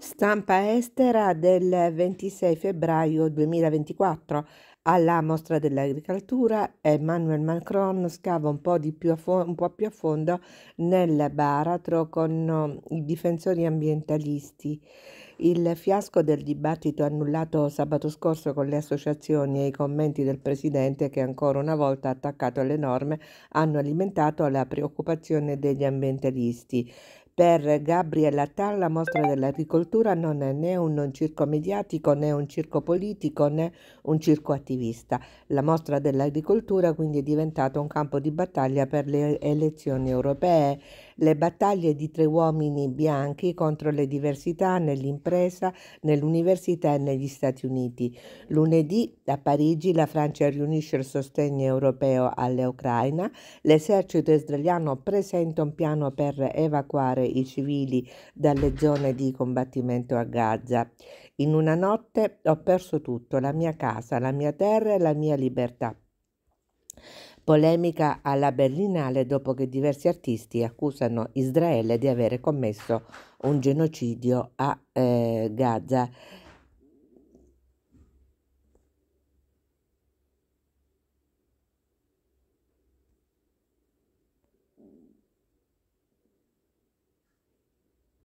Stampa estera del 26 febbraio 2024. Alla mostra dell'agricoltura Emmanuel Macron scava un po, fo- un po, più a fondo nel baratro con um, i difensori ambientalisti. Il fiasco del dibattito annullato sabato scorso con le associazioni e i commenti del Presidente che ancora una volta ha attaccato le norme hanno alimentato la preoccupazione degli ambientalisti. Per Gabriella Attal la mostra dell'agricoltura non è né un circo mediatico né un circo politico né un circo attivista. La mostra dell'agricoltura quindi è diventata un campo di battaglia per le elezioni europee le battaglie di tre uomini bianchi contro le diversità nell'impresa, nell'università e negli Stati Uniti. Lunedì a Parigi la Francia riunisce il sostegno europeo all'Ucraina, l'esercito israeliano presenta un piano per evacuare i civili dalle zone di combattimento a Gaza. In una notte ho perso tutto, la mia casa, la mia terra e la mia libertà. Polemica alla Berlinale dopo che diversi artisti accusano Israele di avere commesso un genocidio a eh, Gaza.